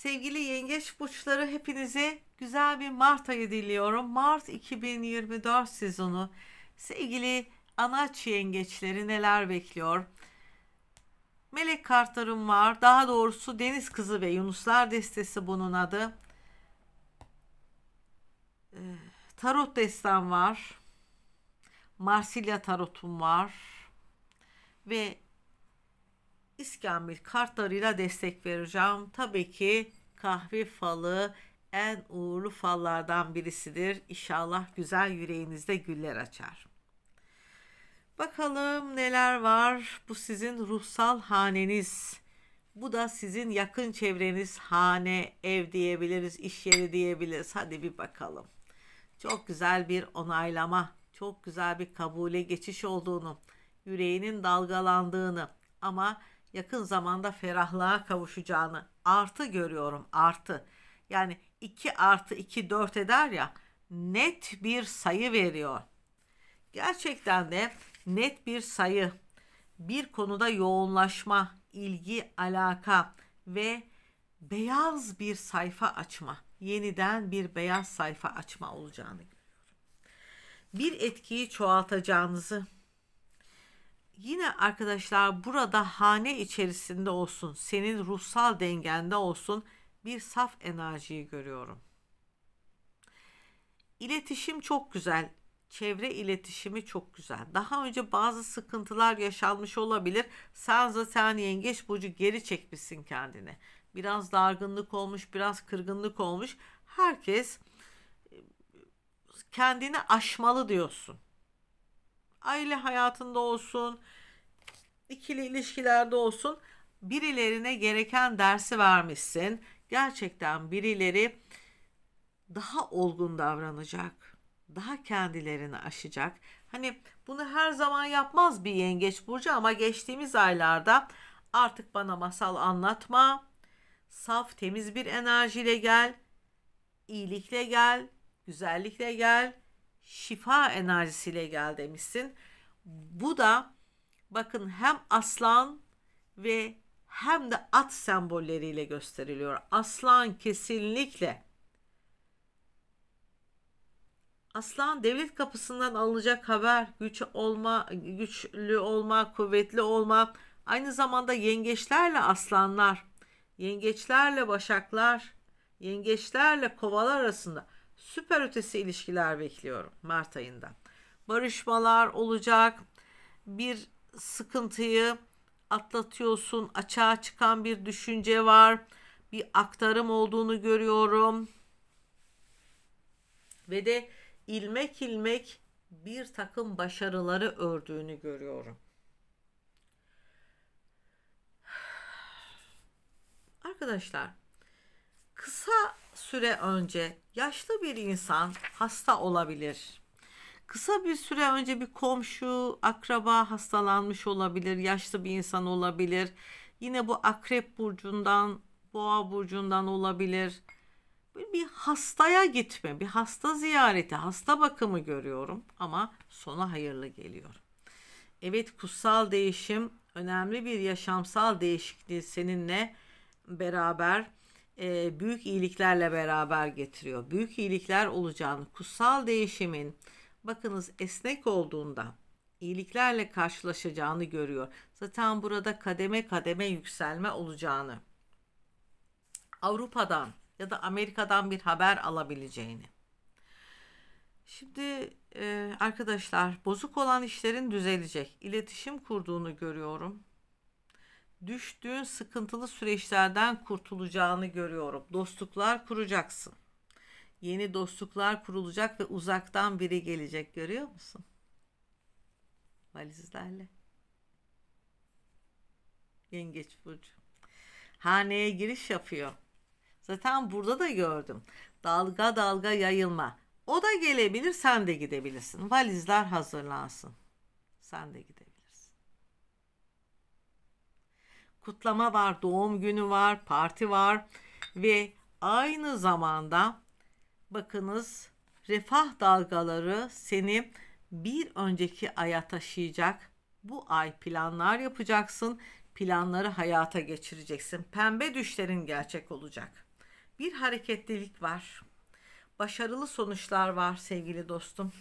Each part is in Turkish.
Sevgili yengeç burçları hepinize güzel bir Mart ayı diliyorum. Mart 2024 sezonu. Sevgili anaç yengeçleri neler bekliyor? Melek kartlarım var. Daha doğrusu Deniz Kızı ve Yunuslar destesi bunun adı. Ee, tarot destem var. Marsilya tarotum var. Ve İskambil kartlarıyla destek vereceğim. Tabii ki kahve falı en uğurlu fallardan birisidir. İnşallah güzel yüreğinizde güller açar. Bakalım neler var? Bu sizin ruhsal haneniz. Bu da sizin yakın çevreniz, hane, ev diyebiliriz, iş yeri diyebiliriz. Hadi bir bakalım. Çok güzel bir onaylama, çok güzel bir kabule geçiş olduğunu, yüreğinin dalgalandığını ama yakın zamanda ferahlığa kavuşacağını artı görüyorum artı. Yani 2 artı 2 4 eder ya net bir sayı veriyor. Gerçekten de net bir sayı bir konuda yoğunlaşma, ilgi, alaka ve beyaz bir sayfa açma, yeniden bir beyaz sayfa açma olacağını görüyorum. Bir etkiyi çoğaltacağınızı Yine arkadaşlar burada hane içerisinde olsun, senin ruhsal dengende olsun bir saf enerjiyi görüyorum. İletişim çok güzel. Çevre iletişimi çok güzel. Daha önce bazı sıkıntılar yaşanmış olabilir. Sen zaten yengeç burcu geri çekmişsin kendini. Biraz dargınlık olmuş, biraz kırgınlık olmuş. Herkes kendini aşmalı diyorsun aile hayatında olsun, ikili ilişkilerde olsun birilerine gereken dersi vermişsin. Gerçekten birileri daha olgun davranacak, daha kendilerini aşacak. Hani bunu her zaman yapmaz bir yengeç burcu ama geçtiğimiz aylarda artık bana masal anlatma. Saf, temiz bir enerjiyle gel. iyilikle gel, güzellikle gel şifa enerjisiyle gel demişsin. Bu da bakın hem aslan ve hem de at sembolleriyle gösteriliyor. Aslan kesinlikle Aslan devlet kapısından alınacak haber, güç olma, güçlü olma, kuvvetli olma. Aynı zamanda yengeçlerle aslanlar, yengeçlerle başaklar, yengeçlerle kovalar arasında süper ötesi ilişkiler bekliyorum Mart ayında. Barışmalar olacak. Bir sıkıntıyı atlatıyorsun. Açığa çıkan bir düşünce var. Bir aktarım olduğunu görüyorum. Ve de ilmek ilmek bir takım başarıları ördüğünü görüyorum. Arkadaşlar Kısa süre önce yaşlı bir insan hasta olabilir. Kısa bir süre önce bir komşu, akraba hastalanmış olabilir, yaşlı bir insan olabilir. Yine bu akrep burcundan, boğa burcundan olabilir. bir hastaya gitme, bir hasta ziyareti, hasta bakımı görüyorum ama sona hayırlı geliyor. Evet kutsal değişim önemli bir yaşamsal değişikliği seninle beraber e, büyük iyiliklerle beraber getiriyor. Büyük iyilikler olacağını kutsal değişimin bakınız esnek olduğunda iyiliklerle karşılaşacağını görüyor. Zaten burada kademe kademe yükselme olacağını. Avrupa'dan ya da Amerika'dan bir haber alabileceğini. Şimdi e, arkadaşlar bozuk olan işlerin düzelecek. iletişim kurduğunu görüyorum düştüğün sıkıntılı süreçlerden kurtulacağını görüyorum. Dostluklar kuracaksın. Yeni dostluklar kurulacak ve uzaktan biri gelecek görüyor musun? Valizlerle. Yengeç Burcu. Haneye giriş yapıyor. Zaten burada da gördüm. Dalga dalga yayılma. O da gelebilir sen de gidebilirsin. Valizler hazırlansın. Sen de gidebilirsin. kutlama var, doğum günü var, parti var ve aynı zamanda bakınız refah dalgaları seni bir önceki aya taşıyacak. Bu ay planlar yapacaksın, planları hayata geçireceksin. Pembe düşlerin gerçek olacak. Bir hareketlilik var. Başarılı sonuçlar var sevgili dostum.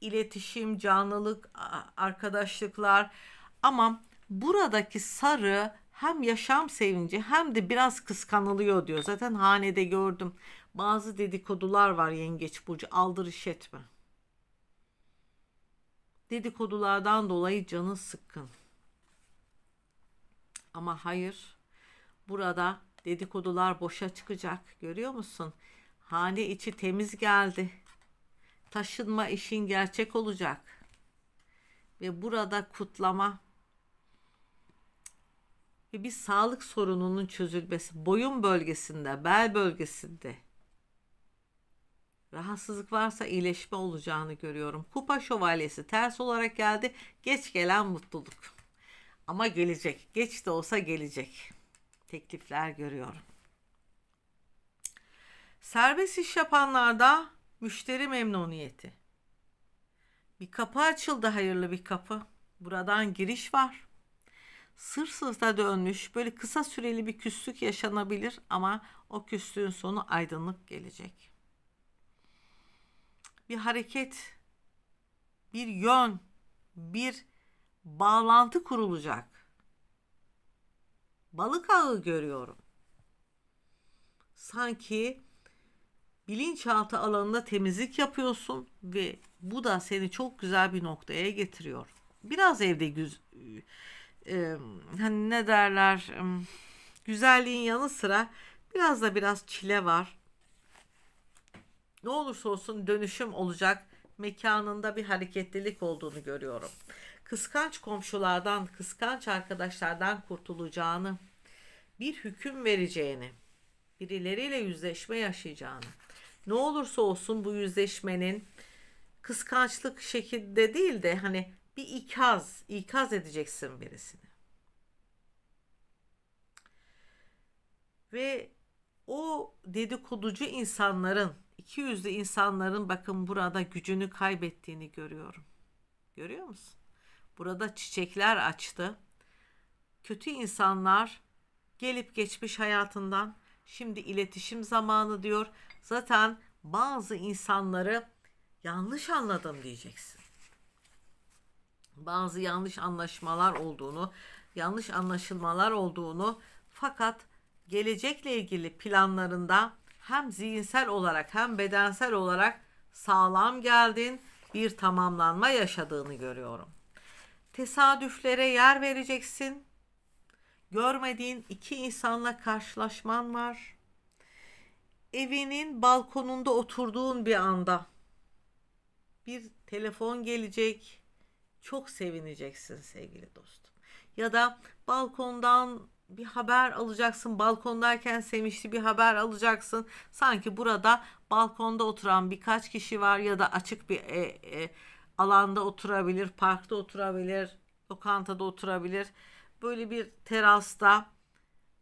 İletişim, canlılık, arkadaşlıklar ama buradaki sarı hem yaşam sevinci hem de biraz kıskanılıyor diyor. Zaten hanede gördüm. Bazı dedikodular var yengeç burcu. Aldırış etme. Dedikodulardan dolayı canın sıkkın. Ama hayır. Burada dedikodular boşa çıkacak. Görüyor musun? Hane içi temiz geldi. Taşınma işin gerçek olacak. Ve burada kutlama ve bir sağlık sorununun çözülmesi boyun bölgesinde, bel bölgesinde rahatsızlık varsa iyileşme olacağını görüyorum. Kupa şövalyesi ters olarak geldi. Geç gelen mutluluk. Ama gelecek. Geç de olsa gelecek. Teklifler görüyorum. Serbest iş yapanlarda müşteri memnuniyeti. Bir kapı açıldı hayırlı bir kapı. Buradan giriş var sırsızda dönmüş böyle kısa süreli bir küslük yaşanabilir ama o küslüğün sonu aydınlık gelecek. Bir hareket, bir yön, bir bağlantı kurulacak. Balık ağı görüyorum. Sanki bilinçaltı alanında temizlik yapıyorsun ve bu da seni çok güzel bir noktaya getiriyor. Biraz evde güz e, hani ne derler güzelliğin yanı sıra biraz da biraz çile var. Ne olursa olsun dönüşüm olacak mekanında bir hareketlilik olduğunu görüyorum. Kıskanç komşulardan, kıskanç arkadaşlardan kurtulacağını, bir hüküm vereceğini, birileriyle yüzleşme yaşayacağını. Ne olursa olsun bu yüzleşmenin kıskançlık şekilde değil de hani bir ikaz, ikaz edeceksin birisini. Ve o dedikoducu insanların, iki yüzlü insanların bakın burada gücünü kaybettiğini görüyorum. Görüyor musun? Burada çiçekler açtı. Kötü insanlar gelip geçmiş hayatından şimdi iletişim zamanı diyor. Zaten bazı insanları yanlış anladım diyeceksin bazı yanlış anlaşmalar olduğunu, yanlış anlaşılmalar olduğunu fakat gelecekle ilgili planlarında hem zihinsel olarak hem bedensel olarak sağlam geldin, bir tamamlanma yaşadığını görüyorum. Tesadüflere yer vereceksin. Görmediğin iki insanla karşılaşman var. Evinin balkonunda oturduğun bir anda bir telefon gelecek çok sevineceksin sevgili dostum. Ya da balkondan bir haber alacaksın. Balkondayken sevinçli bir haber alacaksın. Sanki burada balkonda oturan birkaç kişi var ya da açık bir e, e, alanda oturabilir, parkta oturabilir, lokantada oturabilir. Böyle bir terasta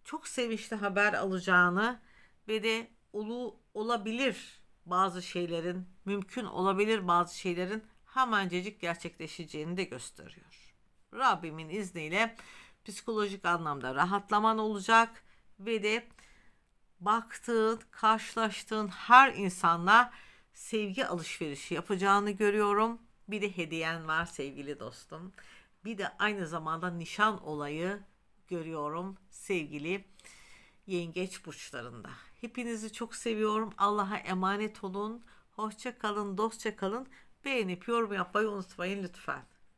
çok sevinçli haber alacağını ve de olu olabilir bazı şeylerin, mümkün olabilir bazı şeylerin hemencecik gerçekleşeceğini de gösteriyor. Rabbimin izniyle psikolojik anlamda rahatlaman olacak ve de baktığın, karşılaştığın her insanla sevgi alışverişi yapacağını görüyorum. Bir de hediyen var sevgili dostum. Bir de aynı zamanda nişan olayı görüyorum sevgili yengeç burçlarında. Hepinizi çok seviyorum. Allah'a emanet olun. Hoşça kalın, dostça kalın. Beğenip yorum yapmayı unutmayın lütfen.